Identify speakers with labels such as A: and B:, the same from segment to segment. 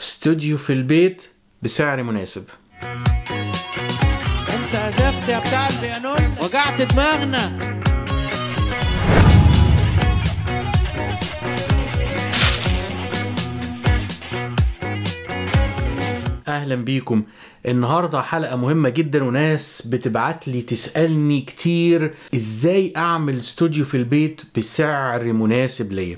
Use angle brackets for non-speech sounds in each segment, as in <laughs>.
A: استوديو في البيت بسعر مناسب انت عزفت يا بتاع البيانول وجعت دماغنا اهلا بيكم النهارده حلقه مهمه جدا وناس بتبعت لي تسالني كتير ازاي اعمل استوديو في البيت بسعر مناسب ليا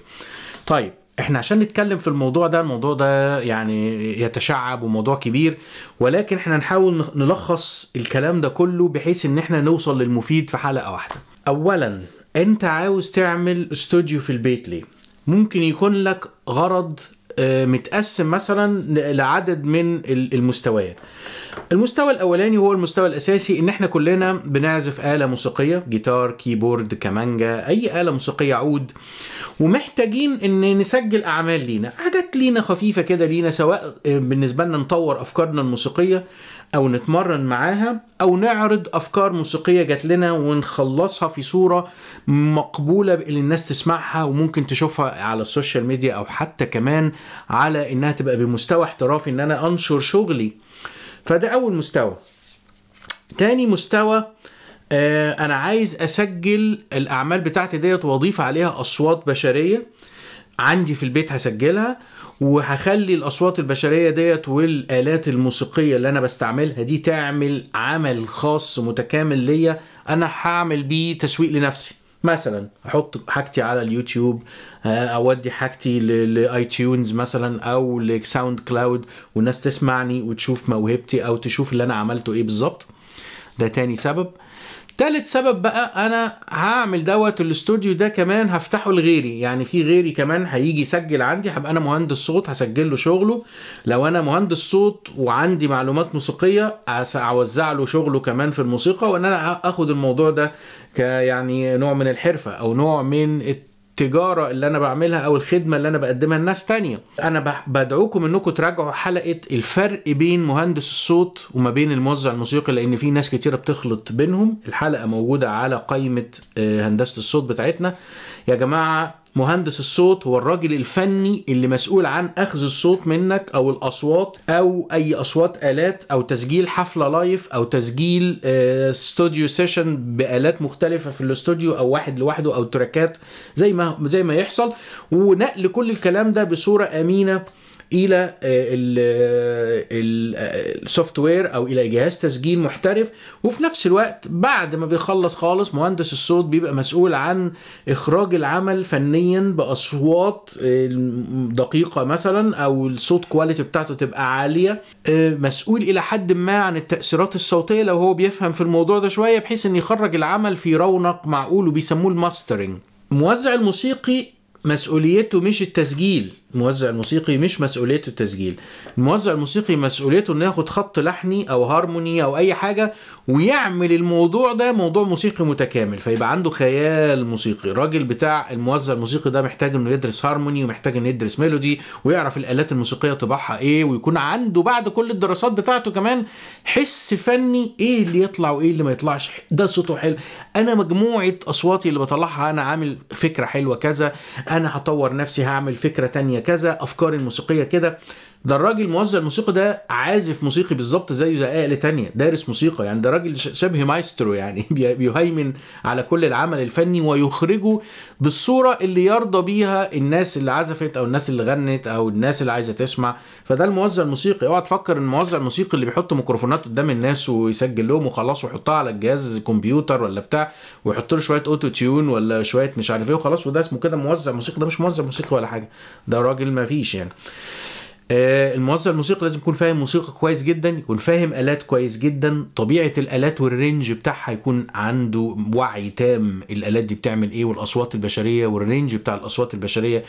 A: طيب احنا عشان نتكلم في الموضوع ده الموضوع ده يعني يتشعب وموضوع كبير ولكن احنا نحاول نلخص الكلام ده كله بحيث ان احنا نوصل للمفيد في حلقة واحدة اولا انت عاوز تعمل استوديو في البيت ليه ممكن يكون لك غرض آه، متقسم مثلا لعدد من المستويات المستوى الاولاني هو المستوى الاساسي ان احنا كلنا بنعزف آلة موسيقية جيتار كيبورد كمانجا اي آلة موسيقية عود ومحتاجين ان نسجل اعمال لينا حاجات لينا خفيفة كده لينا سواء آه، بالنسبة لنا نطور افكارنا الموسيقية او نتمرن معاها او نعرض افكار موسيقيه جات لنا ونخلصها في صوره مقبوله للناس الناس تسمعها وممكن تشوفها على السوشيال ميديا او حتى كمان على انها تبقى بمستوى احترافي ان انا انشر شغلي فده اول مستوى تاني مستوى آه، انا عايز اسجل الاعمال بتاعتي ديت واضيف عليها اصوات بشريه عندي في البيت هسجلها وهخلي الاصوات البشريه ديت والالات الموسيقيه اللي انا بستعملها دي تعمل عمل خاص متكامل ليا انا هعمل بيه تسويق لنفسي مثلا احط حاجتي على اليوتيوب آه، اودي حاجتي لاي تيونز مثلا او لساوند كلاود والناس تسمعني وتشوف موهبتي او تشوف اللي انا عملته ايه بالظبط ده تاني سبب تالت سبب بقى انا هعمل دوت الاستوديو ده كمان هفتحه لغيري يعني في غيري كمان هيجي يسجل عندي هبقى انا مهندس صوت هسجل له شغله لو انا مهندس صوت وعندي معلومات موسيقيه هوزع له شغله كمان في الموسيقى وان انا اخد الموضوع ده كيعني نوع من الحرفه او نوع من الت التجارة اللي أنا بعملها أو الخدمة اللي أنا بقدمها لناس تانية أنا بدعوكم أنكم تراجعوا حلقة الفرق بين مهندس الصوت وما بين الموزع الموسيقي لأن في ناس كتيرة بتخلط بينهم الحلقة موجودة على قائمة آه، هندسة الصوت بتاعتنا يا جماعه مهندس الصوت هو الراجل الفني اللي مسؤول عن اخذ الصوت منك او الاصوات او اي اصوات الات او تسجيل حفله لايف او تسجيل استوديو آه، سيشن بالات مختلفه في الاستوديو او واحد لوحده او تراكات زي ما زي ما يحصل ونقل كل الكلام ده بصوره امينه الى آه، السوفت وير آه، آه، او الى جهاز تسجيل محترف وفي نفس الوقت بعد ما بيخلص خالص مهندس الصوت بيبقى مسؤول عن اخراج العمل فنيا باصوات دقيقه مثلا او الصوت كواليتي بتاعته تبقى عاليه مسؤول الى حد ما عن التاثيرات الصوتيه لو هو بيفهم في الموضوع ده شويه بحيث ان يخرج العمل في رونق معقول وبيسموه الماسترنج الموزع الموسيقي مسؤوليته مش التسجيل الموزع الموسيقي مش مسؤوليته التسجيل الموزع الموسيقي مسؤوليته انه ياخد خط لحني او هارموني او اي حاجه ويعمل الموضوع ده موضوع موسيقي متكامل فيبقى عنده خيال موسيقي الراجل بتاع الموزع الموسيقي ده محتاج انه يدرس هارموني ومحتاج انه يدرس ميلودي ويعرف الالات الموسيقيه طباعها ايه ويكون عنده بعد كل الدراسات بتاعته كمان حس فني ايه اللي يطلع وايه اللي ما يطلعش ده صوته حلو انا مجموعه اصواتي اللي بطلعها انا عامل فكره حلوه كذا انا هطور نفسي هعمل فكره تانية كذا افكاري الموسيقيه كده ده الراجل موزع الموسيقى ده عازف موسيقي بالظبط زيه زي آلة تانية دارس موسيقى يعني ده راجل شبه مايسترو يعني <laughs> بيهيمن على كل العمل الفني ويخرجه بالصورة اللي يرضى بيها الناس اللي عزفت أو الناس اللي غنت أو الناس اللي عايزة تسمع فده الموزع الموسيقي اوعى تفكر ان الموزع الموسيقي اللي بيحط ميكروفونات قدام الناس ويسجل لهم وخلاص ويحطها على الجهاز كمبيوتر ولا بتاع ويحط له شوية أوتو تيون ولا شوية مش عارف إيه وخلاص وده اسمه كده موزع موسيقي ده مش موزع موسيقي ولا حاجة ده راجل مفيش يعني آه، الموزع الموسيقي لازم يكون فاهم موسيقى كويس جدا يكون فاهم آلات كويس جدا طبيعة الآلات والرينج بتاعها يكون عنده وعي تام الآلات دي بتعمل إيه والأصوات البشرية والرينج بتاع الأصوات البشرية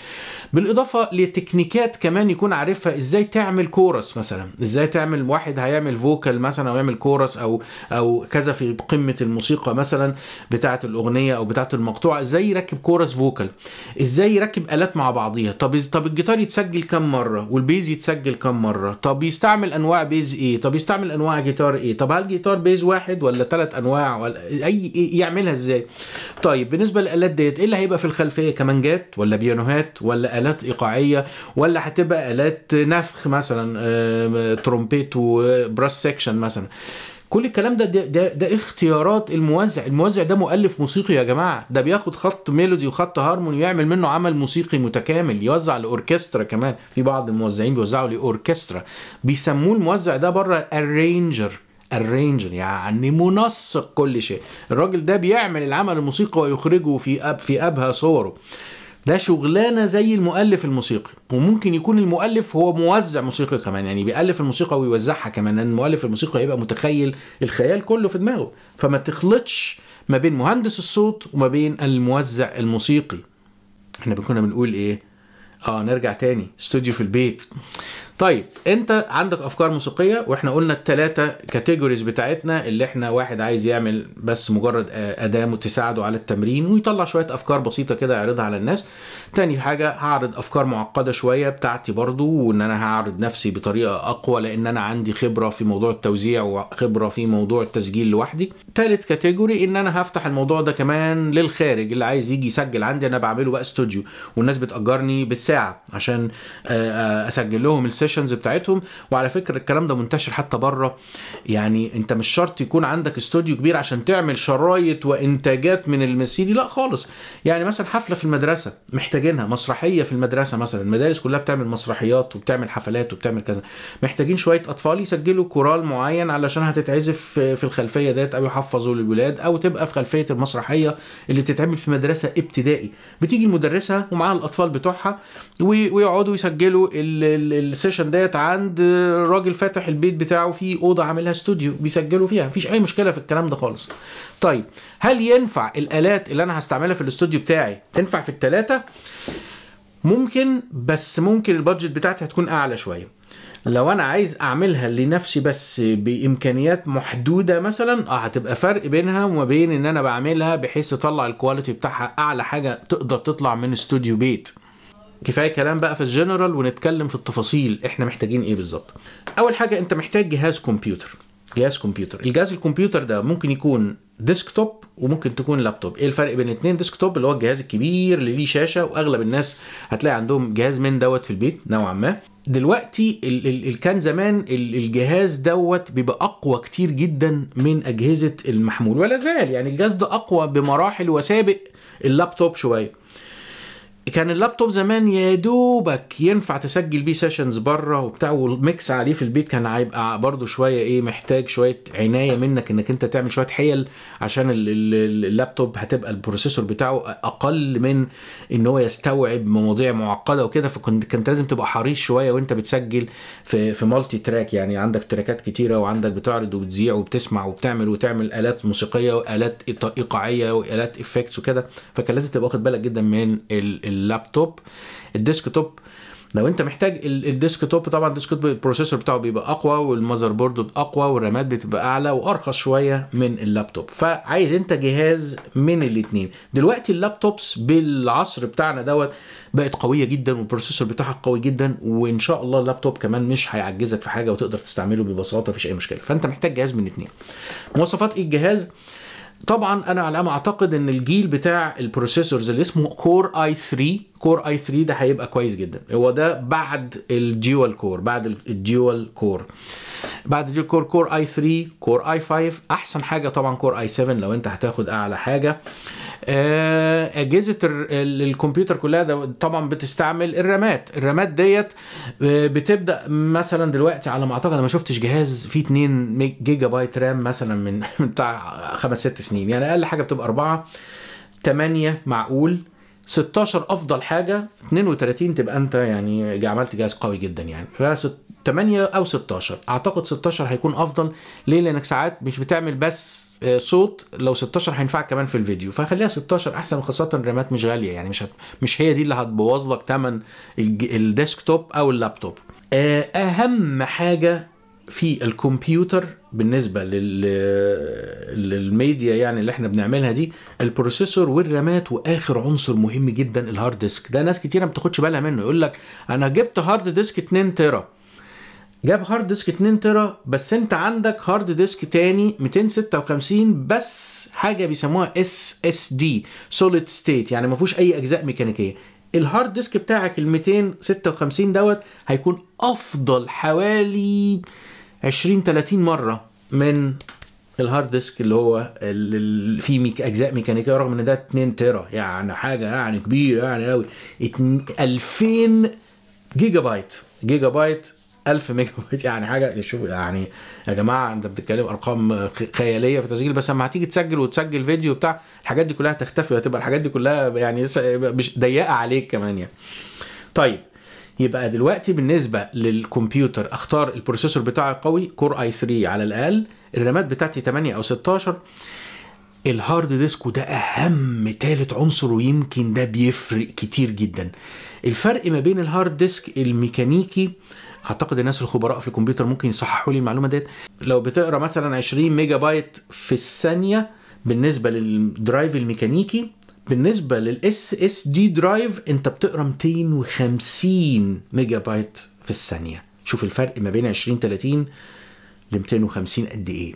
A: بالإضافة لتكنيكات كمان يكون عارفها إزاي تعمل كورس مثلا إزاي تعمل واحد هيعمل فوكال مثلا أو يعمل كورس أو أو كذا في قمة الموسيقى مثلا بتاعة الأغنية أو بتاعة المقطوعة إزاي يركب كورس فوكال إزاي يركب آلات مع بعضيها طب طب الجيتار يتسجل كم مرة والبيز يتسجل كم مره طب يستعمل انواع بيز ايه طب يستعمل انواع جيتار ايه طب هل جيتار بيز واحد ولا ثلاث انواع ولا اي إيه؟ يعملها ازاي طيب بالنسبه للالات ديت ايه اللي هيبقى في الخلفيه كمانجات ولا بيانوهات ولا الات ايقاعيه ولا هتبقى الات نفخ مثلا آه، ترومبيت وبراس آه، سيكشن مثلا كل الكلام ده ده, ده, ده اختيارات الموزع الموزع ده مؤلف موسيقي يا جماعه ده بياخد خط ميلودي وخط هارموني ويعمل منه عمل موسيقي متكامل يوزع لاوركسترا كمان في بعض الموزعين بيوزعوا لاوركسترا بيسموه الموزع ده بره الرينجر الرينجر يعني منسق كل شيء الراجل ده بيعمل العمل الموسيقي ويخرجه في أب في ابهى صوره ده شغلانه زي المؤلف الموسيقي وممكن يكون المؤلف هو موزع موسيقي كمان يعني بيألف الموسيقى ويوزعها كمان لان المؤلف الموسيقي هيبقى متخيل الخيال كله في دماغه فما تخلطش ما بين مهندس الصوت وما بين الموزع الموسيقي احنا كنا بنقول ايه اه نرجع تاني استوديو في البيت طيب انت عندك افكار موسيقيه واحنا قلنا الثلاثه كاتيجوريز بتاعتنا اللي احنا واحد عايز يعمل بس مجرد اداه تساعده على التمرين ويطلع شويه افكار بسيطه كده يعرضها على الناس تاني حاجه هعرض افكار معقده شويه بتاعتي برضو وان انا هعرض نفسي بطريقه اقوى لان انا عندي خبره في موضوع التوزيع وخبره في موضوع التسجيل لوحدي تالت كاتيجوري ان انا هفتح الموضوع ده كمان للخارج اللي عايز يجي يسجل عندي انا بعمله بقى استوديو والناس بتاجرني بالساعه عشان آه، آه، اسجل لهم الساعة السيشنز بتاعتهم وعلى فكره الكلام ده منتشر حتى بره يعني انت مش شرط يكون عندك استوديو كبير عشان تعمل شرايط وانتاجات من المسيري لا خالص يعني مثلا حفله في المدرسه محتاجينها مسرحيه في المدرسه مثلا المدارس كلها بتعمل مسرحيات وبتعمل حفلات وبتعمل كذا محتاجين شويه اطفال يسجلوا كورال معين علشان هتتعزف في الخلفيه ديت او يحفظوا للولاد او تبقى في خلفيه المسرحيه اللي بتتعمل في مدرسه ابتدائي بتيجي المدرسه ومعاها الاطفال بتوعها ويقعدوا يسجلوا السيشن السيشن ديت عند راجل فاتح البيت بتاعه في اوضه عاملها استوديو بيسجلوا فيها مفيش اي مشكله في الكلام ده خالص طيب هل ينفع الالات اللي انا هستعملها في الاستوديو بتاعي تنفع في الثلاثه ممكن بس ممكن البادجت بتاعتي هتكون اعلى شويه لو انا عايز اعملها لنفسي بس بامكانيات محدوده مثلا اه هتبقى فرق بينها وما بين ان انا بعملها بحيث اطلع الكواليتي بتاعها اعلى حاجه تقدر تطلع من استوديو بيت كفايه كلام بقى في الجنرال ونتكلم في التفاصيل احنا محتاجين ايه بالظبط اول حاجه انت محتاج جهاز كمبيوتر جهاز كمبيوتر الجهاز الكمبيوتر ده ممكن يكون ديسكتوب وممكن تكون لابتوب ايه الفرق بين الاثنين ديسكتوب اللي هو الجهاز الكبير اللي ليه شاشه واغلب الناس هتلاقي عندهم جهاز من دوت في البيت نوعا ما دلوقتي ال ال ال كان زمان ال الجهاز دوت بيبقى اقوى كتير جدا من اجهزه المحمول ولا زال يعني الجهاز ده اقوى بمراحل وسابق اللابتوب شويه كان اللابتوب زمان يا دوبك ينفع تسجل بيه سيشنز بره وبتاع والميكس عليه في البيت كان هيبقى برضه شويه ايه محتاج شويه عنايه منك انك انت تعمل شويه حيل عشان اللابتوب هتبقى البروسيسور بتاعه اقل من ان هو يستوعب مواضيع معقده وكده فكنت كنت لازم تبقى حريص شويه وانت بتسجل في في مالتي تراك يعني عندك تراكات كتيره وعندك بتعرض وبتذيع وبتسمع وبتعمل وتعمل الات موسيقيه والات ايقاعيه والات افكتس وكده فكان لازم تبقى واخد بالك جدا من ال اللابتوب الديسكتوب لو انت محتاج الديسك توب طبعا الديسك توب البروسيسور بتاعه بيبقى اقوى والمذر بورد اقوى والرامات بتبقى اعلى وارخص شويه من اللابتوب فعايز انت جهاز من الاثنين دلوقتي اللابتوبس بالعصر بتاعنا دوت بقت قويه جدا والبروسيسور بتاعها قوي جدا وان شاء الله اللابتوب كمان مش هيعجزك في حاجه وتقدر تستعمله ببساطه مفيش اي مشكله فانت محتاج جهاز من الاثنين مواصفات ايه الجهاز طبعا انا على ما اعتقد ان الجيل بتاع البروسيسورز اللي اسمه كور اي 3 كور اي 3 ده هيبقى كويس جدا هو ده بعد الديوال كور بعد الديوال كور بعد الديوال كور كور اي 3 كور اي 5 احسن حاجه طبعا كور اي 7 لو انت هتاخد اعلى حاجه آه، اجهزه الكمبيوتر كلها طبعا بتستعمل الرامات الرامات ديت آه، بتبدا مثلا دلوقتي على ما اعتقد انا ما شفتش جهاز فيه 2 جيجا بايت رام مثلا <laughs> من بتاع خمس ست سنين يعني اقل حاجه بتبقى 4 8 معقول 16 افضل حاجه 32 تبقى انت يعني عملت جهاز قوي جدا يعني 8 او 16 اعتقد 16 هيكون افضل ليه لانك ساعات مش بتعمل بس آه، صوت لو 16 هينفعك كمان في الفيديو فخليها 16 احسن خاصه الرامات مش غاليه يعني مش هت... مش هي دي اللي هتبوظ لك ثمن الديسكتوب او اللابتوب آه، اهم حاجه في الكمبيوتر بالنسبه لل... للميديا يعني اللي احنا بنعملها دي البروسيسور والرامات واخر عنصر مهم جدا الهارد ديسك ده ناس كتيره ما بتاخدش بالها منه يقول لك انا جبت هارد ديسك 2 تيرا جاب هارد ديسك 2 تيرا بس انت عندك هارد ديسك تاني 256 بس حاجه بيسموها اس اس دي سوليد ستيت يعني ما فيهوش اي اجزاء ميكانيكيه الهارد ديسك بتاعك ال 256 دوت هيكون افضل حوالي 20 30 مره من الهارد ديسك اللي هو اللي فيه ميك اجزاء ميكانيكيه رغم ان ده 2 تيرا يعني حاجه يعني كبيره يعني قوي 2000 جيجا بايت جيجا بايت 1000 ميجا بايت يعني حاجه شوف يعني يا جماعه انت بتتكلم ارقام خياليه في التسجيل بس لما هتيجي تسجل وتسجل فيديو بتاع الحاجات دي كلها هتختفي وهتبقى الحاجات دي كلها يعني مش ضيقه عليك كمان يعني. طيب يبقى دلوقتي بالنسبه للكمبيوتر اختار البروسيسور بتاعي قوي كور اي 3 على الاقل الرامات بتاعتي 8 او 16 الهارد ديسك وده اهم ثالث عنصر ويمكن ده بيفرق كتير جدا الفرق ما بين الهارد ديسك الميكانيكي اعتقد الناس الخبراء في الكمبيوتر ممكن يصححوا لي المعلومه ديت لو بتقرا مثلا 20 ميجا بايت في الثانيه بالنسبه للدرايف الميكانيكي بالنسبه للاس اس دي درايف انت بتقرا 250 ميجا بايت في الثانيه شوف الفرق ما بين 20 30 ل 250 قد ايه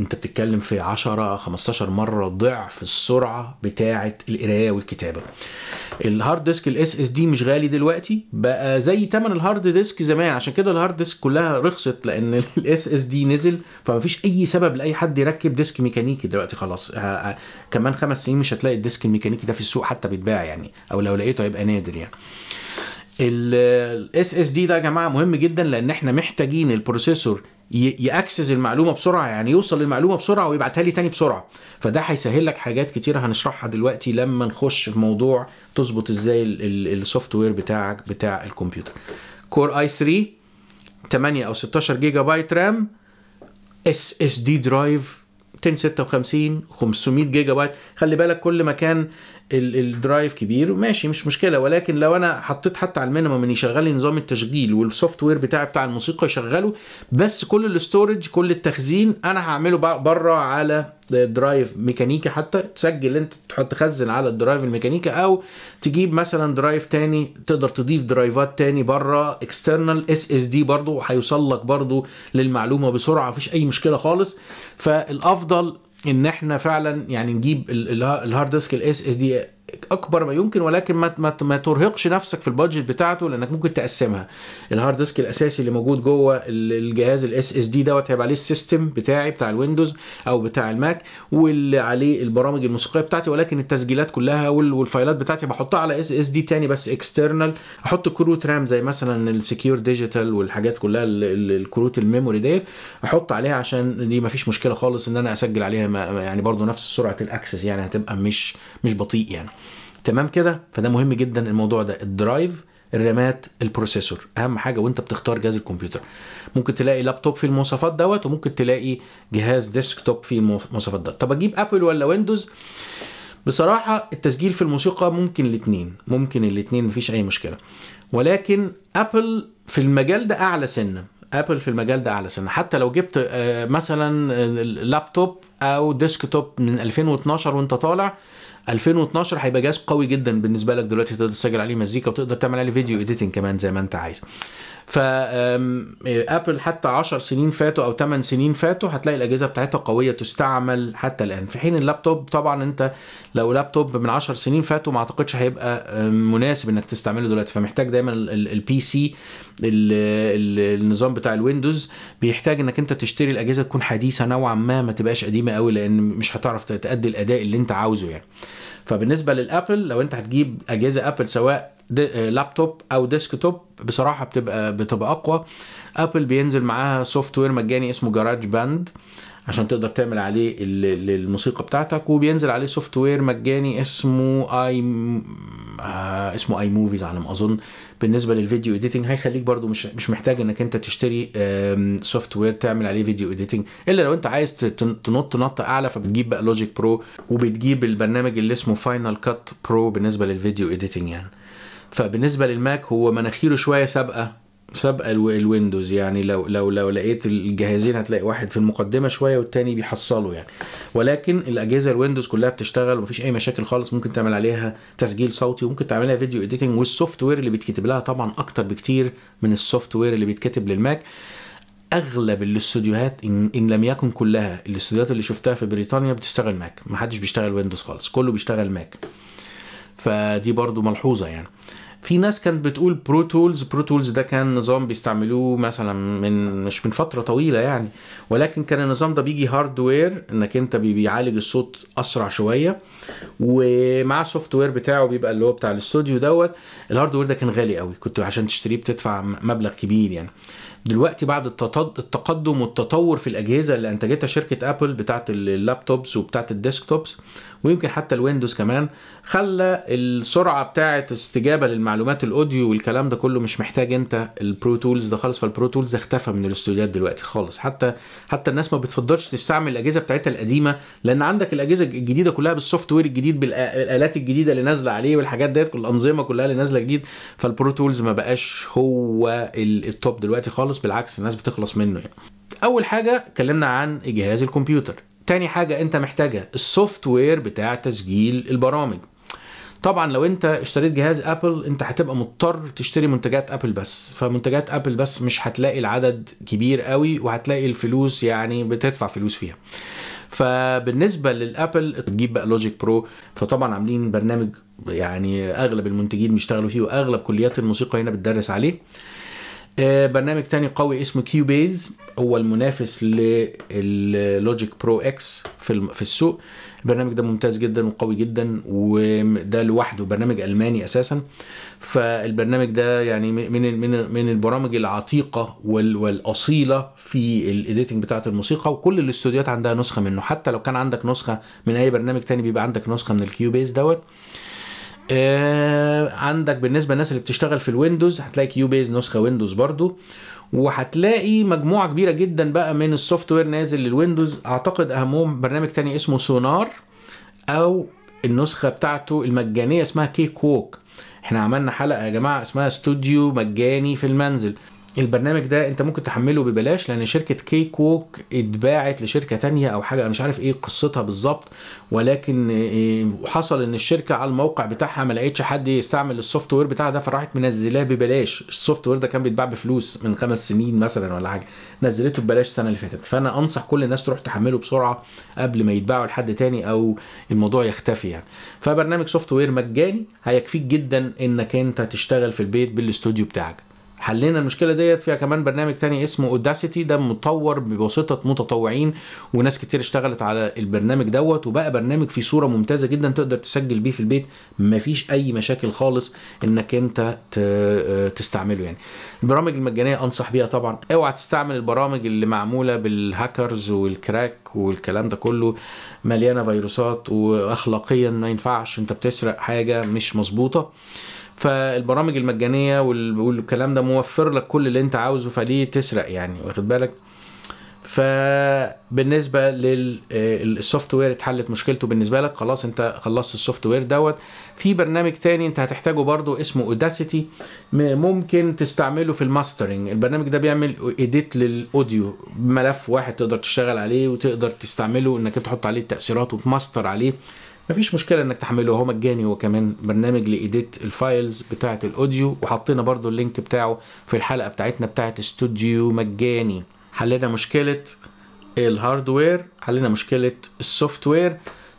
A: انت بتتكلم في 10 15 مره ضعف السرعه بتاعه القرايه والكتابه الهارد ديسك الاس اس دي مش غالي دلوقتي بقى زي ثمن الهارد ديسك زمان عشان كده الهارد ديسك كلها رخصت لان الاس اس دي نزل فمفيش اي سبب لاي حد يركب ديسك ميكانيكي دلوقتي خلاص آه، آه، كمان خمس سنين مش هتلاقي الديسك الميكانيكي ده في السوق حتى بيتباع يعني او لو لقيته هيبقى نادر يعني الاس اس دي ده يا جماعه مهم جدا لان احنا محتاجين البروسيسور ياكسس المعلومه بسرعه يعني يوصل للمعلومه بسرعه ويبعتها لي تاني بسرعه فده هيسهل لك حاجات كتيره هنشرحها دلوقتي لما نخش في موضوع تظبط ازاي السوفت وير بتاعك بتاع الكمبيوتر كور اي 3 8 او 16 جيجا بايت رام اس اس دي درايف 1056 500 جيجا بايت خلي بالك كل ما كان الدرايف كبير ماشي مش مشكله ولكن لو انا حطيت حتى على المينيمم ان يشغل لي نظام التشغيل والسوفت وير بتاعي بتاع الموسيقى يشغله بس كل الاستورج كل التخزين انا هعمله بره على درايف ميكانيكي حتى تسجل انت تحط تخزن على الدرايف الميكانيكي او تجيب مثلا درايف تاني تقدر تضيف درايفات تاني بره اكسترنال اس اس دي برضه هيوصل لك برضه للمعلومه بسرعه مفيش اي مشكله خالص فالافضل ان احنا فعلا يعني نجيب الهارد ديسك الاس اس دي اكبر ما يمكن ولكن ما ما, ترهقش نفسك في البادجت بتاعته لانك ممكن تقسمها الهارد ديسك الاساسي اللي موجود جوه الجهاز الاس اس دي دوت هيبقى عليه السيستم بتاعي بتاع الويندوز او بتاع الماك واللي عليه البرامج الموسيقيه بتاعتي ولكن التسجيلات كلها والفايلات بتاعتي بحطها على اس اس دي تاني بس اكسترنال احط كروت رام زي مثلا السكيور ديجيتال والحاجات كلها الكروت الميموري ديت احط عليها عشان دي مفيش مشكله خالص ان انا اسجل عليها يعني برضو نفس سرعه الاكسس يعني هتبقى مش مش بطيء يعني تمام كده فده مهم جدا الموضوع ده الدرايف الرامات البروسيسور اهم حاجه وانت بتختار جهاز الكمبيوتر ممكن تلاقي لابتوب في المواصفات دوت وممكن تلاقي جهاز ديسكتوب في المواصفات دوت طب اجيب ابل ولا ويندوز بصراحه التسجيل في الموسيقى ممكن الاثنين ممكن الاثنين مفيش اي مشكله ولكن ابل في المجال ده اعلى سنه ابل في المجال ده اعلى سنه حتى لو جبت آه، مثلا آه، لابتوب او ديسكتوب من 2012 وانت طالع 2012 هيبقى جهاز قوي جدا بالنسبه لك دلوقتي تقدر تسجل عليه مزيكا وتقدر تعمل عليه فيديو اديتنج كمان زي ما انت عايز فابل حتى 10 سنين فاتوا او 8 سنين فاتوا هتلاقي الاجهزه بتاعتها قويه تستعمل حتى الان في حين اللابتوب طبعا انت لو لابتوب من 10 سنين فاتوا ما اعتقدش هيبقى مناسب انك تستعمله دلوقتي فمحتاج دايما البي سي النظام بتاع الويندوز بيحتاج انك انت تشتري الاجهزه تكون حديثه نوعا ما ما تبقاش قديمه قوي لان مش هتعرف تأدي الاداء اللي انت عاوزه يعني فبالنسبه للابل لو انت هتجيب اجهزه ابل سواء لابتوب آه، او ديسكتوب بصراحه بتبقى بتبقى اقوى ابل بينزل معاها سوفت وير مجاني اسمه جراج باند عشان تقدر تعمل عليه الموسيقى بتاعتك وبينزل عليه سوفت وير مجاني اسمه اي آه اسمه اي موفيز على ما اظن بالنسبه للفيديو اديتنج هيخليك برضو مش مش محتاج انك انت تشتري سوفت وير تعمل عليه فيديو اديتنج الا لو انت عايز تنط نط اعلى فبتجيب بقى لوجيك برو وبتجيب البرنامج اللي اسمه فاينل كات برو بالنسبه للفيديو اديتنج يعني فبالنسبه للماك هو مناخيره شويه سابقه سابقه الويندوز يعني لو لو لو لقيت الجهازين هتلاقي واحد في المقدمه شويه والتاني بيحصله يعني ولكن الاجهزه الويندوز كلها بتشتغل ومفيش اي مشاكل خالص ممكن تعمل عليها تسجيل صوتي وممكن تعملها فيديو اديتنج والسوفت وير اللي بيتكتب لها طبعا اكتر بكتير من السوفت وير اللي بيتكتب للماك اغلب الاستوديوهات إن, ان لم يكن كلها الاستوديوهات اللي شفتها في بريطانيا بتشتغل ماك محدش بيشتغل ويندوز خالص كله بيشتغل ماك فدي برضو ملحوظه يعني في ناس كانت بتقول برو تولز برو تولز ده كان نظام بيستعملوه مثلا من مش من فتره طويله يعني ولكن كان النظام ده بيجي هاردوير انك انت بيعالج الصوت اسرع شويه ومع السوفت وير بتاعه بيبقى اللي هو بتاع الاستوديو دوت الهاردوير ده كان غالي قوي كنت عشان تشتريه بتدفع مبلغ كبير يعني دلوقتي بعد التقدم والتطور في الاجهزه اللي انتجتها شركه ابل بتاعه اللابتوبس وبتاعه الديسكتوبس ويمكن حتى الويندوز كمان خلى السرعه بتاعه استجابه للمعلومات الاوديو والكلام ده كله مش محتاج انت البرو تولز ده خالص فالبرو تولز اختفى من الاستوديوهات دلوقتي خالص حتى حتى الناس ما بتفضلش تستعمل الاجهزه بتاعتها القديمه لان عندك الاجهزه الجديده كلها بالسوفت وير الجديد بالالات الجديده اللي نازله عليه والحاجات ديت الانظمه كلها اللي نازله جديد فالبرو تولز ما بقاش هو التوب دلوقتي خالص خالص بالعكس الناس بتخلص منه يعني اول حاجه اتكلمنا عن جهاز الكمبيوتر تاني حاجه انت محتاجه السوفت وير بتاع تسجيل البرامج طبعا لو انت اشتريت جهاز ابل انت هتبقى مضطر تشتري منتجات ابل بس فمنتجات ابل بس مش هتلاقي العدد كبير قوي وهتلاقي الفلوس يعني بتدفع فلوس فيها فبالنسبه للابل تجيب بقى لوجيك برو فطبعا عاملين برنامج يعني اغلب المنتجين بيشتغلوا فيه واغلب كليات الموسيقى هنا بتدرس عليه آه، برنامج تاني قوي اسمه كيو بيز هو المنافس للوجيك برو اكس في في السوق البرنامج ده ممتاز جدا وقوي جدا وده لوحده برنامج الماني اساسا فالبرنامج ده يعني من من من البرامج العتيقه والاصيله في الايديتنج بتاعه الموسيقى وكل الاستوديوهات عندها نسخه منه حتى لو كان عندك نسخه من اي برنامج تاني بيبقى عندك نسخه من الكيو بيز دوت آه عندك بالنسبه للناس اللي بتشتغل في الويندوز هتلاقي كيو بيز نسخه ويندوز برضو وهتلاقي مجموعه كبيره جدا بقى من السوفت وير نازل للويندوز اعتقد اهمهم برنامج تاني اسمه سونار او النسخه بتاعته المجانيه اسمها كيك ووك احنا عملنا حلقه يا جماعه اسمها استوديو مجاني في المنزل البرنامج ده انت ممكن تحمله ببلاش لان شركه كيك ووك اتباعت لشركه تانية او حاجه انا مش عارف ايه قصتها بالظبط ولكن آه، حصل ان الشركه على الموقع بتاعها ما لقيتش حد يستعمل السوفت وير بتاعها ده فراحت منزلاه ببلاش السوفت وير ده كان بيتباع بفلوس من خمس سنين مثلا ولا حاجه نزلته ببلاش السنه اللي فاتت فانا انصح كل الناس تروح تحمله بسرعه قبل ما يتباعوا لحد تاني او الموضوع يختفي يعني فبرنامج سوفت وير مجاني هيكفيك جدا انك انت تشتغل في البيت بالاستوديو بتاعك حلينا المشكله ديت فيها كمان برنامج تاني اسمه اوداسيتي ده مطور بواسطه متطوعين وناس كتير اشتغلت على البرنامج دوت وبقى برنامج فيه صوره ممتازه جدا تقدر تسجل بيه في البيت مفيش اي مشاكل خالص انك انت تستعمله يعني البرامج المجانيه انصح بيها طبعا اوعى تستعمل البرامج اللي معموله بالهاكرز والكراك والكلام ده كله مليانه فيروسات واخلاقيا ما ينفعش انت بتسرق حاجه مش مظبوطه فالبرامج المجانيه والكلام ده موفر لك كل اللي انت عاوزه فليه تسرق يعني واخد بالك فبالنسبه للسوفت آه، وير اتحلت مشكلته بالنسبه لك خلاص انت خلصت السوفت وير دوت في برنامج تاني انت هتحتاجه برضو اسمه اوداسيتي ممكن تستعمله في الماسترنج البرنامج ده بيعمل ايديت للاوديو ملف واحد تقدر تشتغل عليه وتقدر تستعمله انك تحط عليه التاثيرات وتماستر عليه مفيش مشكله انك تحمله هو مجاني هو كمان برنامج لايديت الفايلز بتاعه الاوديو وحطينا برضو اللينك بتاعه في الحلقه بتاعتنا بتاعه استوديو مجاني حلينا مشكله الهاردوير حلينا مشكله السوفت وير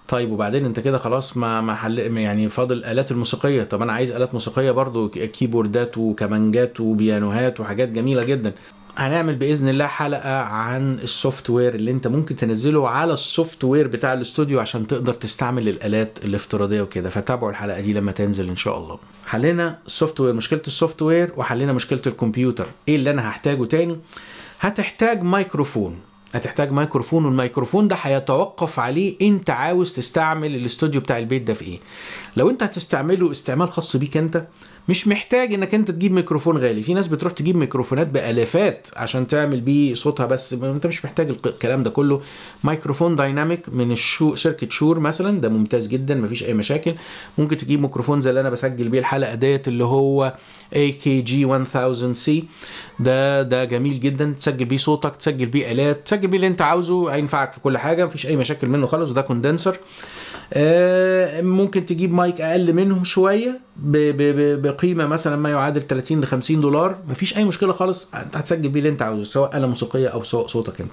A: طيب وبعدين انت كده خلاص ما ما حل يعني فاضل الالات الموسيقيه طب انا عايز الات موسيقيه برضو كيبوردات وكمانجات وبيانوهات وحاجات جميله جدا هنعمل باذن الله حلقه عن السوفت وير اللي انت ممكن تنزله على السوفت وير بتاع الاستوديو عشان تقدر تستعمل الالات الافتراضيه وكده فتابعوا الحلقه دي لما تنزل ان شاء الله حلينا السوفت وير مشكله السوفت وير وحلينا مشكله الكمبيوتر ايه اللي انا هحتاجه تاني هتحتاج مايكروفون هتحتاج مايكروفون والميكروفون ده هيتوقف عليه انت عاوز تستعمل الاستوديو بتاع البيت ده في ايه لو انت هتستعمله استعمال خاص بيك انت مش محتاج انك انت تجيب ميكروفون غالي في ناس بتروح تجيب ميكروفونات بالافات عشان تعمل بيه صوتها بس انت مش محتاج الكلام ده كله مايكروفون دايناميك من الشو شركه شور مثلا ده ممتاز جدا مفيش اي مشاكل ممكن تجيب ميكروفون زي اللي انا بسجل بيه الحلقه ديت اللي هو اي كي جي 1000 سي ده ده جميل جدا تسجل بيه صوتك تسجل بيه الات تسجل بيه اللي انت عاوزه هينفعك في كل حاجه مفيش اي مشاكل منه خالص وده كوندنسر آه، ممكن تجيب مايك اقل منهم شويه بقيمه مثلا ما يعادل 30 ل 50 دولار مفيش اي مشكله خالص انت هتسجل بيه اللي انت عاوزه سواء اله موسيقيه او سواء صوتك انت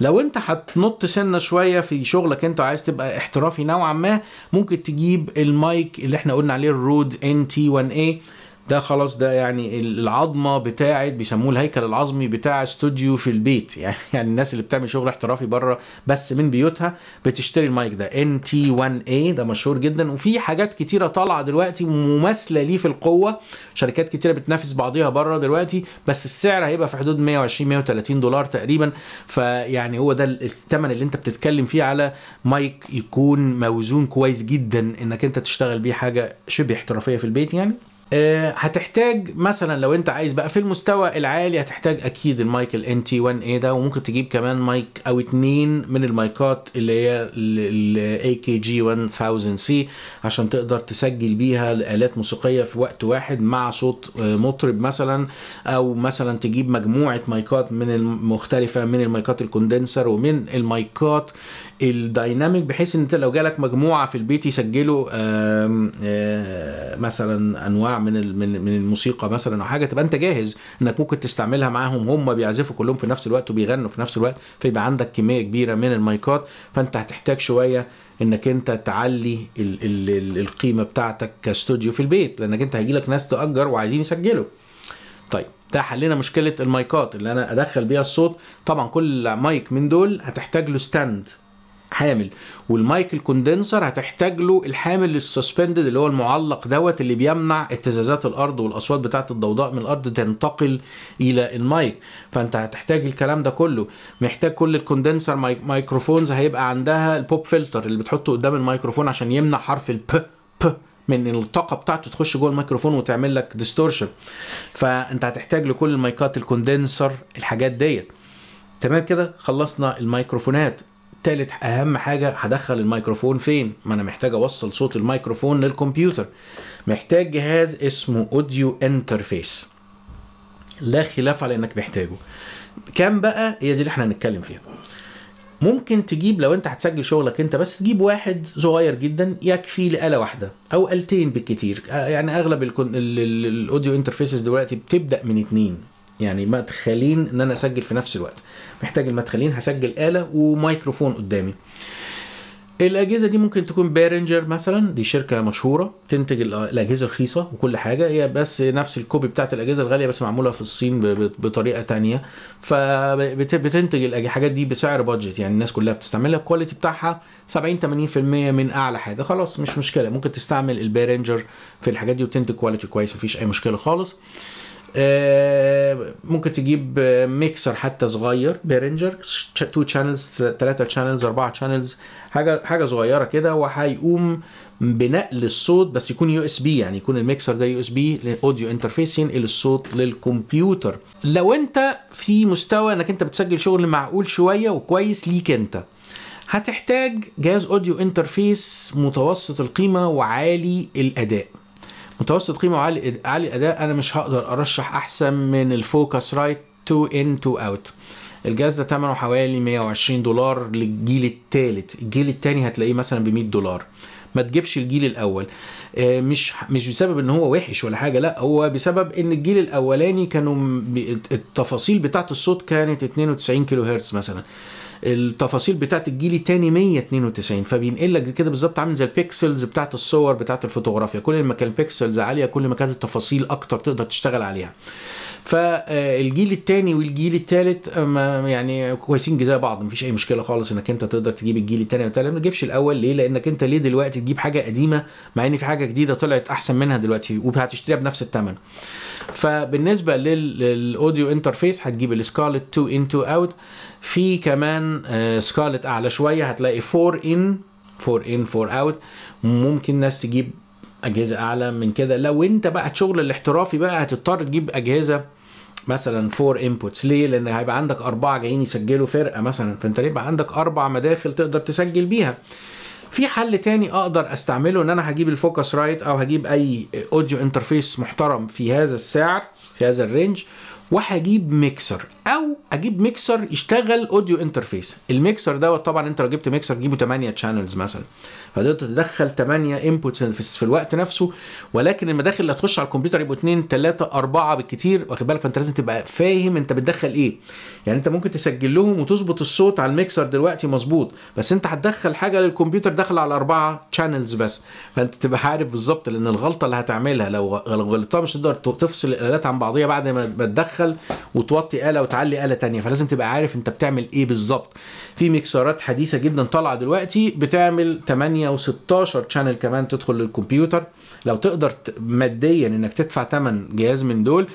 A: لو انت هتنط سنه شويه في شغلك انت وعايز تبقى احترافي نوعا ما ممكن تجيب المايك اللي احنا قلنا عليه الرود ان تي 1 اي ده خلاص ده يعني العظمه بتاعه بيسموه الهيكل العظمي بتاع استوديو في البيت <laughs> يعني, يعني الناس اللي بتعمل شغل احترافي بره بس من بيوتها بتشتري المايك ده ان تي 1 اي ده مشهور جدا وفي حاجات كتيره طالعه دلوقتي مماثله ليه في القوه شركات كتيره بتنافس بعضيها بره دلوقتي بس السعر هيبقى في حدود 120 130 دولار تقريبا فيعني هو ده الثمن اللي انت بتتكلم فيه على مايك يكون موزون كويس جدا انك انت تشتغل بيه حاجه شبه احترافيه في البيت يعني آه، هتحتاج مثلا لو انت عايز بقى في المستوى العالي هتحتاج اكيد المايك ال NT 1 a ده وممكن تجيب كمان مايك او اتنين من المايكات اللي هي ال AKG 1000 c عشان تقدر تسجل بيها الالات موسيقيه في وقت واحد مع صوت آه، مطرب مثلا او مثلا تجيب مجموعه مايكات من المختلفه من المايكات الكوندنسر ومن المايكات الدايناميك بحيث ان انت لو جالك مجموعه في البيت يسجلوا آه، مثلا انواع من من الموسيقى مثلا او حاجه تبقى انت جاهز انك ممكن تستعملها معاهم هم بيعزفوا كلهم في نفس الوقت وبيغنوا في نفس الوقت فيبقى عندك كميه كبيره من المايكات فانت هتحتاج شويه انك انت تعلي الـ الـ الـ القيمه بتاعتك كاستوديو في البيت لانك انت هيجي لك ناس تاجر وعايزين يسجلوا طيب ده حلينا مشكله المايكات اللي انا ادخل بيها الصوت طبعا كل مايك من دول هتحتاج له ستاند حامل والمايك الكوندنسر هتحتاج له الحامل السسبندد اللي هو المعلق دوت اللي بيمنع اهتزازات الارض والاصوات بتاعه الضوضاء من الارض تنتقل الى المايك فانت هتحتاج الكلام ده كله محتاج كل الكوندنسر مايكروفونز هيبقى عندها البوب فلتر اللي بتحطه قدام الميكروفون عشان يمنع حرف الب ب من الطاقه بتاعته تخش جوه الميكروفون وتعمل لك ديستورشن فانت هتحتاج لكل المايكات الكوندنسر الحاجات ديت تمام كده خلصنا الميكروفونات تالت اهم حاجه هدخل الميكروفون فين ما انا محتاج اوصل صوت الميكروفون للكمبيوتر محتاج جهاز اسمه اوديو انترفيس لا خلاف على انك محتاجه كام بقى هي دي اللي احنا هنتكلم فيها ممكن تجيب لو انت هتسجل شغلك انت بس تجيب واحد صغير جدا يكفي لآلة واحدة او آلتين بالكتير آه، يعني اغلب الاوديو انترفيسز دلوقتي بتبدأ من اتنين يعني مدخلين ان انا اسجل في نفس الوقت محتاج المدخلين هسجل آلة وميكروفون قدامي الأجهزة دي ممكن تكون بيرنجر مثلا دي شركة مشهورة تنتج الأجهزة رخيصة وكل حاجة هي بس نفس الكوبي بتاعت الأجهزة الغالية بس معمولة في الصين بطريقة تانية فبتنتج الحاجات دي بسعر بادجت يعني الناس كلها بتستعملها الكواليتي بتاعها 70 80% من أعلى حاجة خلاص مش مشكلة ممكن تستعمل البيرنجر في الحاجات دي وتنتج كواليتي كويس مفيش أي مشكلة خالص آه، ممكن تجيب ميكسر حتى صغير بيرنجر 2 شانلز 3 شانلز 4 شانلز حاجه حاجه صغيره كده وهيقوم بنقل الصوت بس يكون يو اس بي يعني يكون الميكسر ده يو اس بي لاوديو انترفيس ينقل الصوت للكمبيوتر لو انت في مستوى انك انت بتسجل شغل معقول شويه وكويس ليك انت هتحتاج جهاز اوديو انترفيس متوسط القيمه وعالي الاداء متوسط قيمه وعالي عالي اداء انا مش هقدر ارشح احسن من الفوكس رايت 2 ان 2 اوت الجهاز ده ثمنه حوالي 120 دولار للجيل الثالث الجيل الثاني هتلاقيه مثلا ب 100 دولار ما تجيبش الجيل الاول آه، مش مش بسبب ان هو وحش ولا حاجه لا هو بسبب ان الجيل الاولاني كانوا التفاصيل بتاعه الصوت كانت 92 كيلو هرتز مثلا التفاصيل بتاعه الجيل الثاني 192 فبينقل لك كده بالظبط عامل زي البيكسلز بتاعه الصور بتاعه الفوتوغرافيا كل ما كان البيكسلز عاليه كل ما كانت التفاصيل اكتر تقدر تشتغل عليها فالجيل آه، الثاني والجيل الثالث يعني كويسين جزاء بعض مفيش اي مشكله خالص انك انت تقدر تجيب الجيل الثاني والثالث ما تجيبش الاول ليه لانك انت ليه دلوقتي تجيب حاجه قديمه مع ان في حاجه جديده طلعت احسن منها دلوقتي وهتشتريها بنفس الثمن فبالنسبه للاوديو انترفيس هتجيب السكالت 2 ان 2 اوت في كمان سكالت آه، اعلى شويه هتلاقي 4 ان 4 ان 4 اوت ممكن ناس تجيب اجهزه اعلى من كده لو انت بقى شغل الاحترافي بقى هتضطر تجيب اجهزه مثلا 4 انبوتس ليه لان هيبقى عندك اربعه جايين يسجلوا فرقه مثلا فانت يبقى عندك اربع مداخل تقدر تسجل بيها في حل تاني اقدر استعمله ان انا هجيب الفوكس رايت او هجيب اي اوديو انترفيس محترم في هذا السعر في هذا الرينج وهجيب ميكسر او اجيب ميكسر يشتغل اوديو انترفيس الميكسر دوت طبعا انت لو جبت ميكسر تجيبه 8 شانلز مثلا فقدرت تدخل 8 انبوتس في الوقت نفسه ولكن المداخل اللي هتخش على الكمبيوتر يبقوا 2 3 4 بالكتير واخد بالك فانت لازم تبقى فاهم انت بتدخل ايه يعني انت ممكن تسجل لهم وتظبط الصوت على الميكسر دلوقتي مظبوط بس انت هتدخل حاجه للكمبيوتر داخل على اربعه شانلز بس فانت تبقى عارف بالظبط لان الغلطه اللي هتعملها لو غلطتها مش هتقدر تفصل الالات عن بعضيها بعد ما تدخل وتوطي اله وتعلي اله ثانيه فلازم تبقى عارف انت بتعمل ايه بالظبط في ميكسرات حديثه جدا طالعه دلوقتي بتعمل 8 116 شانل كمان تدخل للكمبيوتر لو تقدر ماديا انك تدفع ثمن جهاز من دول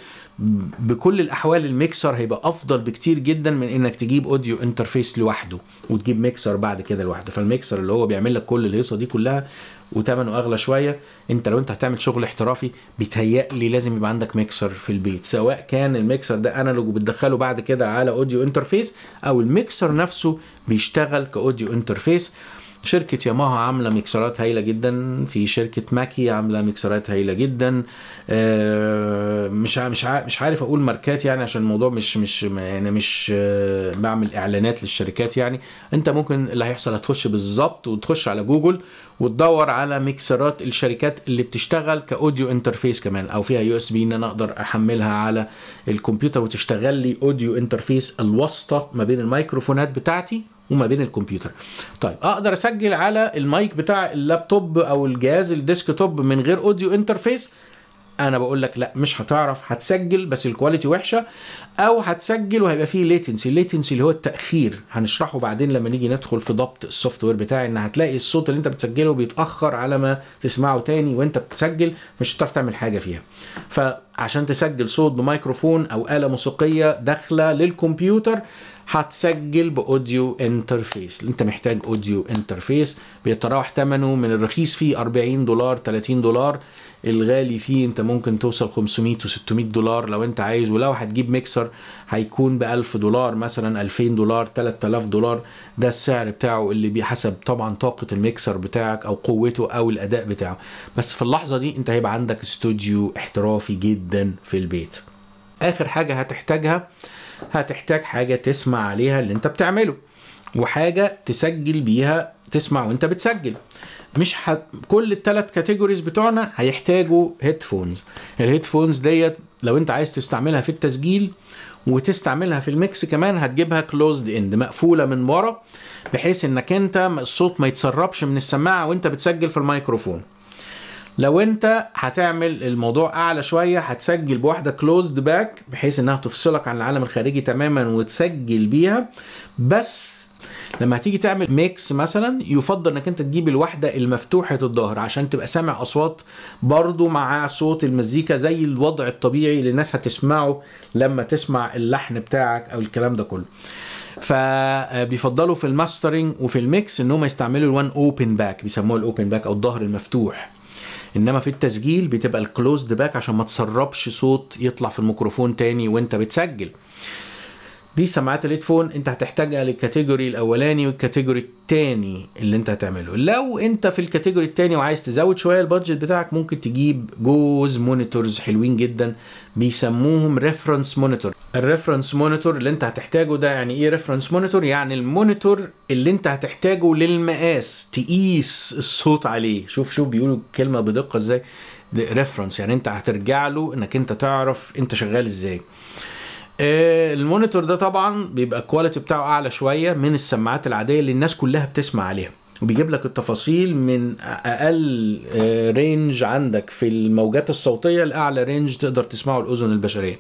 A: بكل الاحوال الميكسر هيبقى افضل بكتير جدا من انك تجيب اوديو انترفيس لوحده وتجيب ميكسر بعد كده لوحده فالميكسر اللي هو بيعمل لك كل الهيصه دي كلها وثمنه اغلى شويه انت لو انت هتعمل شغل احترافي بيتهيألي لازم يبقى عندك ميكسر في البيت سواء كان الميكسر ده انالوج وبتدخله بعد كده على اوديو انترفيس او الميكسر نفسه بيشتغل كاوديو انترفيس شركة ياماها عاملة مكسرات هايلة جدا في شركة ماكي عاملة مكسرات هايلة جدا آه، مش مش مش عارف اقول ماركات يعني عشان الموضوع مش مش يعني مش آه، بعمل اعلانات للشركات يعني انت ممكن اللي هيحصل هتخش بالظبط وتخش على جوجل وتدور على ميكسرات الشركات اللي بتشتغل كاوديو انترفيس كمان او فيها يو اس بي ان انا اقدر احملها على الكمبيوتر وتشتغل لي اوديو انترفيس الواسطه ما بين الميكروفونات بتاعتي وما بين الكمبيوتر طيب اقدر اسجل على المايك بتاع اللابتوب او الجهاز الديسك توب من غير اوديو انترفيس انا بقول لك لا مش هتعرف هتسجل بس الكواليتي وحشه او هتسجل وهيبقى فيه ليتنسي الليتنسي اللي هو التاخير هنشرحه بعدين لما نيجي ندخل في ضبط السوفت وير بتاعي ان هتلاقي الصوت اللي انت بتسجله بيتاخر على ما تسمعه تاني وانت بتسجل مش هتعرف تعمل حاجه فيها فعشان تسجل صوت بميكروفون او اله موسيقيه داخله للكمبيوتر هتسجل باوديو انترفيس انت محتاج اوديو انترفيس بيتراوح ثمنه من الرخيص فيه 40 دولار 30 دولار الغالي فيه انت ممكن توصل 500 و600 دولار لو انت عايز ولو هتجيب ميكسر هيكون ب 1000 دولار مثلا 2000 دولار 3000 دولار ده السعر بتاعه اللي بيحسب طبعا طاقه الميكسر بتاعك او قوته او الاداء بتاعه بس في اللحظه دي انت هيبقى عندك استوديو احترافي جدا في البيت اخر حاجه هتحتاجها هتحتاج حاجه تسمع عليها اللي انت بتعمله وحاجه تسجل بيها تسمع وانت بتسجل مش ح... كل التلات كاتيجوريز بتوعنا هيحتاجوا هيدفونز الهيدفونز ديت لو انت عايز تستعملها في التسجيل وتستعملها في الميكس كمان هتجيبها كلوزد اند مقفوله من ورا بحيث انك انت الصوت ما يتسربش من السماعه وانت بتسجل في الميكروفون لو انت هتعمل الموضوع اعلى شويه هتسجل بواحده كلوزد باك بحيث انها تفصلك عن العالم الخارجي تماما وتسجل بيها بس لما هتيجي تعمل ميكس مثلا يفضل انك انت تجيب الواحده المفتوحه الظهر عشان تبقى سامع اصوات برضو مع صوت المزيكا زي الوضع الطبيعي اللي الناس هتسمعه لما تسمع اللحن بتاعك او الكلام ده كله فبيفضلوا آه، في الماسترنج وفي الميكس ان هم يستعملوا الوان اوبن باك بيسموه الاوبن باك او الظهر المفتوح انما في التسجيل بتبقى الكلوزد باك عشان ما تسربش صوت يطلع في الميكروفون تاني وانت بتسجل دي سماعات الهيدفون انت هتحتاجها للكاتيجوري الاولاني والكاتيجوري الثاني اللي انت هتعمله لو انت في الكاتيجوري الثاني وعايز تزود شويه البادجت بتاعك ممكن تجيب جوز مونيتورز حلوين جدا بيسموهم ريفرنس مونيتور الريفرنس مونيتور اللي انت هتحتاجه ده يعني ايه ريفرنس مونيتور يعني المونيتور اللي انت هتحتاجه للمقاس تقيس الصوت عليه شوف شوف بيقولوا الكلمه بدقه ازاي ريفرنس يعني انت هترجع له انك انت تعرف انت شغال ازاي آه، المونيتور ده طبعا بيبقى الكواليتي بتاعه اعلى شويه من السماعات العاديه اللي الناس كلها بتسمع عليها وبيجيب لك التفاصيل من اقل رينج آه، عندك في الموجات الصوتيه لاعلى رينج تقدر تسمعه الاذن البشريه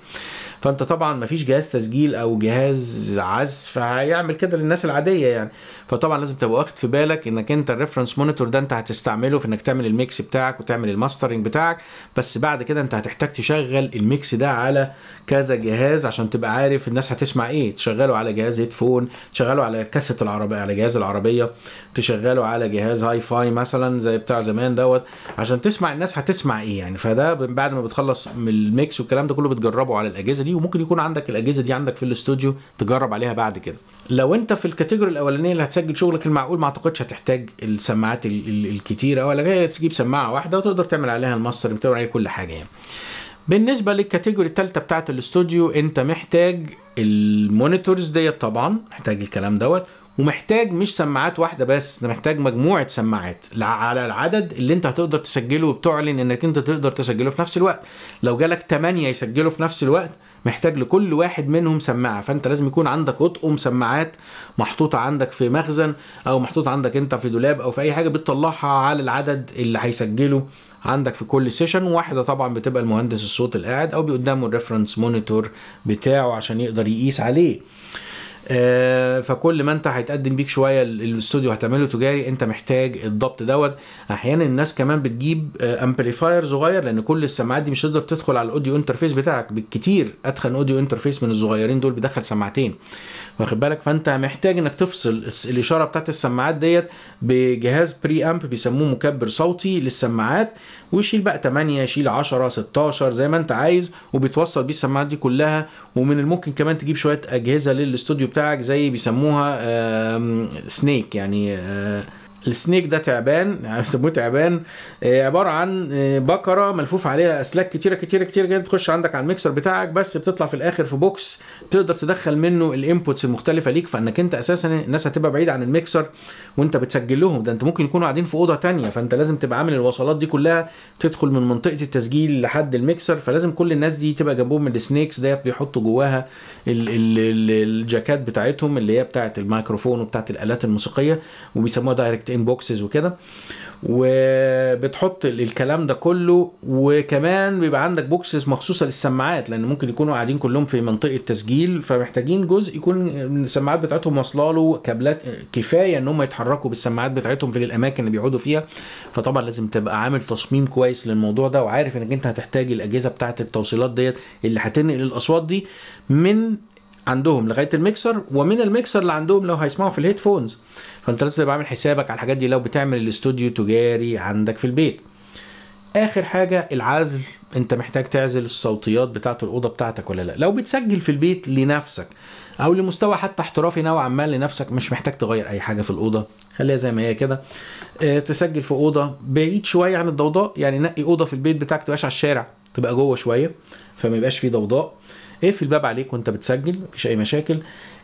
A: فانت طبعا مفيش جهاز تسجيل او جهاز عزف هيعمل كده للناس العاديه يعني فطبعا لازم تبقى واخد في بالك انك انت الريفرنس مونيتور ده انت هتستعمله في انك تعمل الميكس بتاعك وتعمل الماسترنج بتاعك بس بعد كده انت هتحتاج تشغل الميكس ده على كذا جهاز عشان تبقى عارف الناس هتسمع ايه تشغله على جهاز هيدفون تشغله على كاسه العربيه على جهاز العربيه تشغله على جهاز هاي فاي مثلا زي بتاع زمان دوت عشان تسمع الناس هتسمع ايه يعني فده بعد ما بتخلص من الميكس والكلام ده كله بتجربه على الاجهزه دي وممكن يكون عندك الاجهزه دي عندك في الاستوديو تجرب عليها بعد كده لو انت في الكاتيجوري الاولانيه اللي هتسجل شغلك المعقول ما اعتقدش هتحتاج السماعات الكتيره ولا هي تجيب سماعه واحده وتقدر تعمل عليها الماستر بتعمل عليها كل حاجه يعني بالنسبه للكاتيجوري الثالثه بتاعت الاستوديو انت محتاج المونيتورز ديت طبعا محتاج الكلام دوت ومحتاج مش سماعات واحده بس ده محتاج مجموعه سماعات على العدد اللي انت هتقدر تسجله وبتعلن انك انت تقدر تسجله في نفس الوقت لو جالك 8 يسجلوا في نفس الوقت محتاج لكل واحد منهم سماعه فانت لازم يكون عندك اطقم سماعات محطوطه عندك في مخزن او محطوطه عندك انت في دولاب او في اي حاجه بتطلعها على العدد اللي هيسجله عندك في كل سيشن واحده طبعا بتبقى المهندس الصوت القاعد او بيقدامه الريفرنس مونيتور بتاعه عشان يقدر يقيس عليه آه، فكل ما انت هيتقدم بيك شويه الاستوديو هتعمله تجاري انت محتاج الضبط دوت احيانا الناس كمان بتجيب امبليفاير آه، صغير لان كل السماعات دي مش هتقدر تدخل على الاوديو انترفيس بتاعك بالكتير اتخن اوديو انترفيس من الصغيرين دول بيدخل سماعتين واخد بالك فانت محتاج انك تفصل الاشاره بتاعت السماعات ديت بجهاز بري امب بيسموه مكبر صوتي للسماعات ويشيل بقى 8 يشيل 10 16 زي ما انت عايز وبيتوصل بيه السماعات دي كلها ومن الممكن كمان تجيب شويه اجهزه للاستوديو بتاعك زي بيسموها سنيك يعني آه، السنيك ده تعبان يعني بيسموه تعبان آه، عباره عن آه، بقره ملفوف عليها اسلاك كتيره كتيره كتيره جدا تخش عندك على الميكسر بتاعك بس بتطلع في الاخر في بوكس تقدر تدخل منه الانبوتس المختلفه ليك فانك انت اساسا الناس هتبقى بعيد عن الميكسر وانت بتسجل لهم ده انت ممكن يكونوا قاعدين في اوضه ثانيه فانت لازم تبقى عامل الوصلات دي كلها تدخل من منطقه التسجيل لحد الميكسر فلازم كل الناس دي تبقى جنبهم من السنيكس ديت بيحطوا جواها الجاكات بتاعتهم اللي هي بتاعه الميكروفون وبتاعه الالات الموسيقيه وبيسموها دايركت ان انبوكسز وكده وبتحط الكلام ده كله وكمان بيبقى عندك بوكسز مخصوصه للسماعات لان ممكن يكونوا قاعدين كلهم في منطقه تسجيل فمحتاجين جزء يكون السماعات بتاعتهم واصله له كابلات كفايه ان هم يتحركوا بالسماعات بتاعتهم في الاماكن اللي بيقعدوا فيها فطبعا لازم تبقى عامل تصميم كويس للموضوع ده وعارف انك انت هتحتاج الاجهزه بتاعت التوصيلات ديت اللي هتنقل الاصوات دي من عندهم لغايه الميكسر ومن الميكسر اللي عندهم لو هيسمعوا في الهيدفونز فانت لازم تبقى عامل حسابك على الحاجات دي لو بتعمل الاستوديو تجاري عندك في البيت اخر حاجه العزل انت محتاج تعزل الصوتيات بتاعت الاوضه بتاعتك ولا لا لو بتسجل في البيت لنفسك او لمستوى حتى احترافي نوعا ما لنفسك مش محتاج تغير اي حاجه في الاوضه خليها زي ما هي كده اه تسجل في اوضه بعيد شويه عن الضوضاء يعني نقي اوضه في البيت بتاعك تبقاش على الشارع تبقى جوه شويه فما يبقاش فيه ضوضاء اقفل الباب عليك وانت بتسجل مفيش اي مشاكل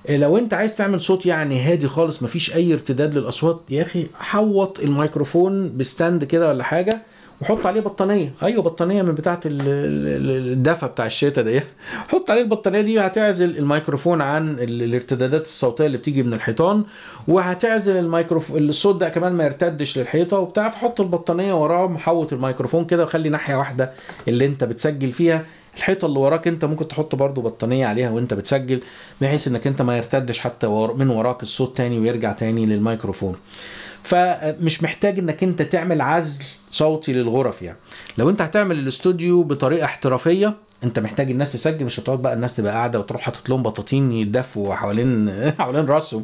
A: آه، لو انت عايز تعمل صوت يعني هادي خالص مفيش اي ارتداد للاصوات يا اخي حوط الميكروفون بستاند كده ولا حاجه وحط عليه بطانيه ايوه بطانيه من بتاعه الدفا بتاع الشتاء دي حط عليه البطانيه دي هتعزل الميكروفون عن الارتدادات الصوتيه اللي بتيجي من الحيطان وهتعزل الميكروفون الصوت ده كمان ما يرتدش للحيطه وبتاع فحط البطانيه وراه محوط الميكروفون كده وخلي ناحيه واحده اللي انت بتسجل فيها الحيطه اللي وراك انت ممكن تحط برضو بطانيه عليها وانت بتسجل بحيث انك انت ما يرتدش حتى من وراك الصوت تاني ويرجع تاني للميكروفون فمش محتاج انك انت تعمل عزل صوتي للغرف يعني لو انت هتعمل الاستوديو بطريقه احترافيه انت محتاج الناس تسجل مش هتقعد بقى الناس تبقى قاعده وتروح حاطط لهم بطاطين يدفوا حوالين <laughs> حوالين راسهم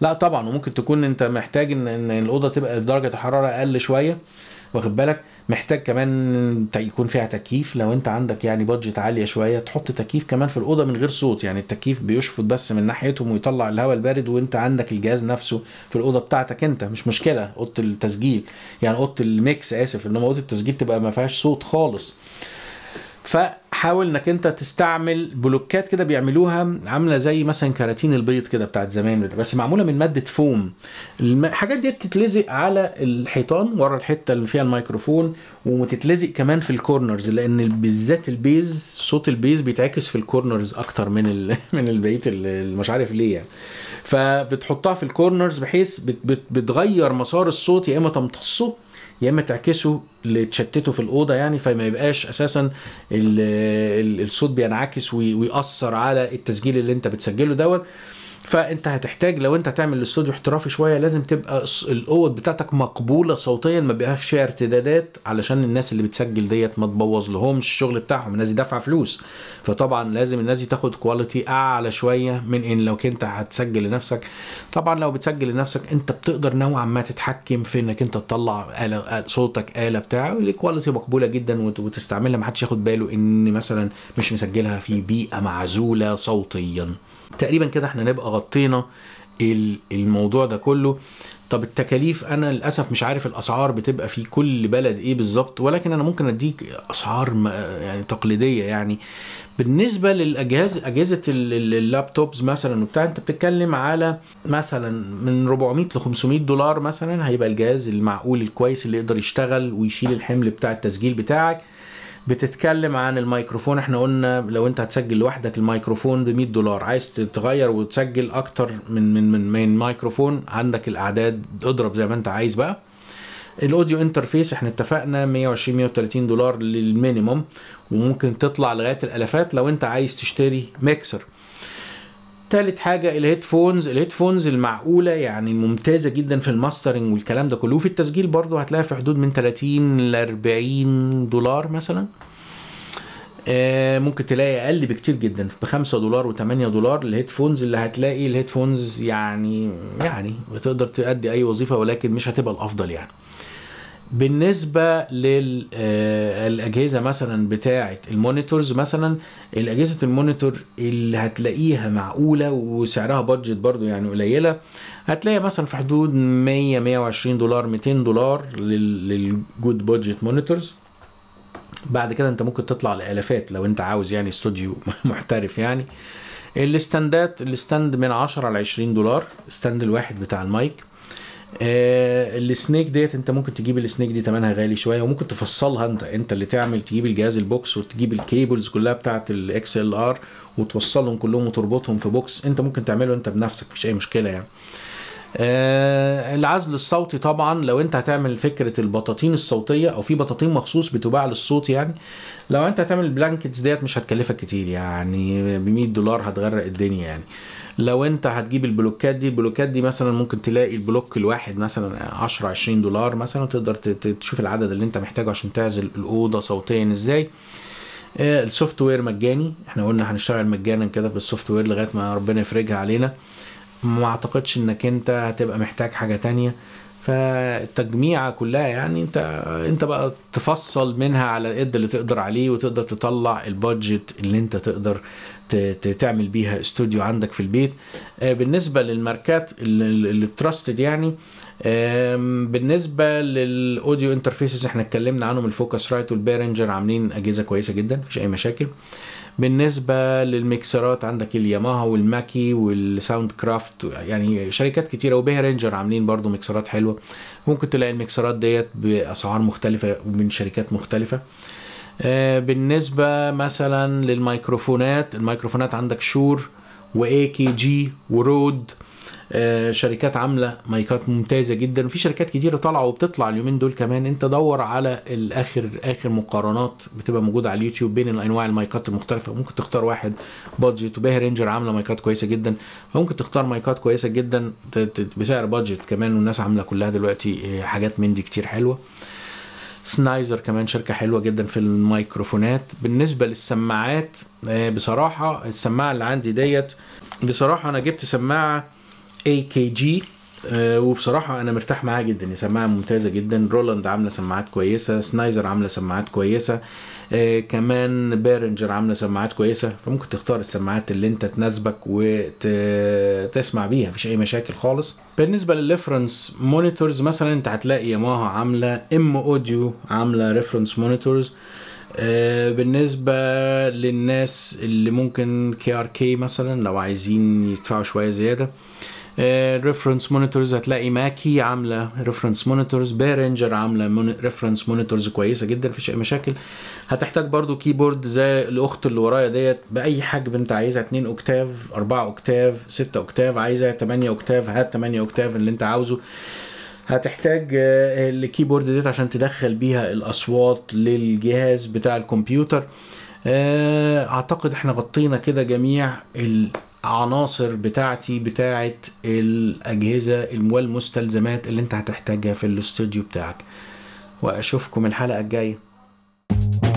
A: لا طبعا وممكن تكون انت محتاج ان, إن الاوضه تبقى درجه الحراره اقل شويه واخد بالك محتاج كمان يكون فيها تكييف لو انت عندك يعني بادجت عاليه شويه تحط تكييف كمان في الاوضه من غير صوت يعني التكييف بيشفط بس من ناحيتهم ويطلع الهواء البارد وانت عندك الجهاز نفسه في الاوضه بتاعتك انت مش مشكله اوضه التسجيل يعني اوضه الميكس اسف انما اوضه التسجيل تبقى ما فيهاش صوت خالص فحاول انك انت تستعمل بلوكات كده بيعملوها عامله زي مثلا كراتين البيض كده بتاعت زمان بس معموله من ماده فوم الحاجات دي تتلزق على الحيطان ورا الحته اللي فيها الميكروفون وتتلزق كمان في الكورنرز لان بالذات البيز صوت البيز بيتعكس في الكورنرز اكتر من ال... <laughs> من اللي مش عارف ليه يعني فبتحطها في الكورنرز بحيث بت... بت... بتغير مسار الصوت يا اما تمتصه يا اما تعكسه لتشتته في الاوضه يعني فما يبقاش اساسا الصوت بينعكس ويأثر على التسجيل اللي انت بتسجله دوت فانت هتحتاج لو انت هتعمل الاستوديو احترافي شويه لازم تبقى الاوض بتاعتك مقبوله صوتيا ما بيبقاش فيها ارتدادات علشان الناس اللي بتسجل ديت ما تبوظ لهمش الشغل بتاعهم الناس دي دافعه فلوس فطبعا لازم الناس دي تاخد كواليتي اعلى شويه من ان لو انت هتسجل لنفسك طبعا لو بتسجل لنفسك انت بتقدر نوعا ما تتحكم في انك انت تطلع آلة صوتك آلة بتاع الكواليتي مقبوله جدا وتستعملها ما حدش ياخد باله ان مثلا مش مسجلها في بيئه معزوله صوتيا تقريبا كده احنا نبقى غطينا الموضوع ده كله طب التكاليف انا للاسف مش عارف الاسعار بتبقى في كل بلد ايه بالظبط ولكن انا ممكن اديك اسعار يعني تقليديه يعني بالنسبه للاجهزه اجهزه اللابتوبز مثلا وبتاع انت بتتكلم على مثلا من 400 ل 500 دولار مثلا هيبقى الجهاز المعقول الكويس اللي يقدر يشتغل ويشيل الحمل بتاع التسجيل بتاعك بتتكلم عن الميكروفون احنا قلنا لو انت هتسجل لوحدك الميكروفون ب 100 دولار عايز تتغير وتسجل اكتر من من من من ميكروفون عندك الاعداد اضرب زي ما انت عايز بقى الاوديو انترفيس احنا اتفقنا 120 130 دولار للمينيموم وممكن تطلع لغايه الالافات لو انت عايز تشتري ميكسر تالت حاجه الهيدفونز الهيدفونز المعقوله يعني ممتازه جدا في الماسترنج والكلام ده كله وفي التسجيل برضو هتلاقي في حدود من 30 ل 40 دولار مثلا آه ممكن تلاقي اقل بكتير جدا ب 5 دولار و8 دولار الهيدفونز اللي هتلاقي الهيدفونز يعني يعني تقدر تؤدي اي وظيفه ولكن مش هتبقى الافضل يعني بالنسبة للأجهزة آه، مثلا بتاعة المونيتورز مثلا الأجهزة المونيتور اللي هتلاقيها معقولة وسعرها بادجت برضو يعني قليلة هتلاقي مثلا في حدود 100 120 دولار 200 دولار للجود بادجت مونيتورز بعد كده انت ممكن تطلع لالافات لو انت عاوز يعني استوديو <laughs> محترف يعني الستاندات الستاند من 10 ل 20 دولار الستاند الواحد بتاع المايك آه، السنيك ديت انت ممكن تجيب السنيك دي ثمنها غالي شويه وممكن تفصلها انت انت اللي تعمل تجيب الجهاز البوكس وتجيب الكيبلز كلها بتاعه الاكس ال ار وتوصلهم كلهم وتربطهم في بوكس انت ممكن تعمله انت بنفسك مفيش اي مشكله يعني آه العزل الصوتي طبعا لو انت هتعمل فكره البطاطين الصوتيه او في بطاطين مخصوص بتباع للصوت يعني لو انت هتعمل البلانكتس ديت مش هتكلفك كتير يعني ب 100 دولار هتغرق الدنيا يعني لو انت هتجيب البلوكات دي البلوكات دي مثلا ممكن تلاقي البلوك الواحد مثلا 10 20 دولار مثلا تقدر تشوف العدد اللي انت محتاجه عشان تعزل الاوضه صوتيا ازاي آه، السوفت وير مجاني احنا قلنا هنشتغل مجانا كده بالسوفت وير لغايه ما ربنا يفرجها علينا ما اعتقدش انك انت هتبقى محتاج حاجه تانية فالتجميعه كلها يعني انت انت بقى تفصل منها على قد اللي تقدر عليه وتقدر تطلع البادجت اللي انت تقدر تعمل بيها استوديو عندك في البيت آه، بالنسبه للماركات التراستد يعني بالنسبه للاوديو انترفيسز احنا اتكلمنا عنهم الفوكس رايت والبيرنجر عاملين اجهزه كويسه جدا مفيش اي مشاكل بالنسبه للميكسرات عندك الياماها والماكي والساوند كرافت يعني شركات كتيره وبيرنجر عاملين برضو ميكسرات حلوه ممكن تلاقي الميكسرات ديت باسعار مختلفه ومن شركات مختلفه آه، بالنسبه مثلا للميكروفونات الميكروفونات عندك شور واي كي جي ورود آه، شركات عامله مايكات ممتازه جدا وفي شركات كتيره طالعه وبتطلع اليومين دول كمان انت دور على الاخر اخر مقارنات بتبقى موجوده على اليوتيوب بين انواع المايكات المختلفه ممكن تختار واحد بادجت وباهي رينجر عامله مايكات كويسه جدا فممكن تختار مايكات كويسه جدا بسعر بادجت كمان والناس عامله كلها دلوقتي آه، حاجات من دي كتير حلوه سنايزر كمان شركة حلوة جدا في الميكروفونات بالنسبة للسماعات آه، بصراحة السماعة اللي عندي ديت بصراحة أنا جبت سماعة اي كي جي وبصراحة أنا مرتاح معاها جدا هي سماعة ممتازة جدا رولاند عاملة سماعات كويسة سنايزر عاملة سماعات كويسة آه كمان بيرنجر عاملة سماعات كويسة فممكن تختار السماعات اللي أنت تناسبك وتسمع بيها مفيش أي مشاكل خالص بالنسبة للريفرنس مونيتورز مثلا أنت هتلاقي ياماها عاملة ام اوديو عاملة ريفرنس مونيتورز آه، بالنسبة للناس اللي ممكن كي ار كي مثلا لو عايزين يدفعوا شوية زيادة الريفرنس آه، مونيتورز هتلاقي ماكي عامله ريفرنس مونيتورز بيرنجر عامله ريفرنس مونيتورز كويسه جدا مفيش اي مشاكل هتحتاج برضو كيبورد زي الاخت اللي ورايا ديت باي حجم انت عايزها 2 اوكتاف 4 اوكتاف 6 اوكتاف عايزها 8 اوكتاف هات 8 اوكتاف اللي انت عاوزه هتحتاج آه، الكيبورد ديت عشان تدخل بيها الاصوات للجهاز بتاع الكمبيوتر آه، اعتقد احنا غطينا كده جميع عناصر بتاعتي بتاعه الاجهزه والمستلزمات اللي انت هتحتاجها في الاستوديو بتاعك واشوفكم الحلقه الجايه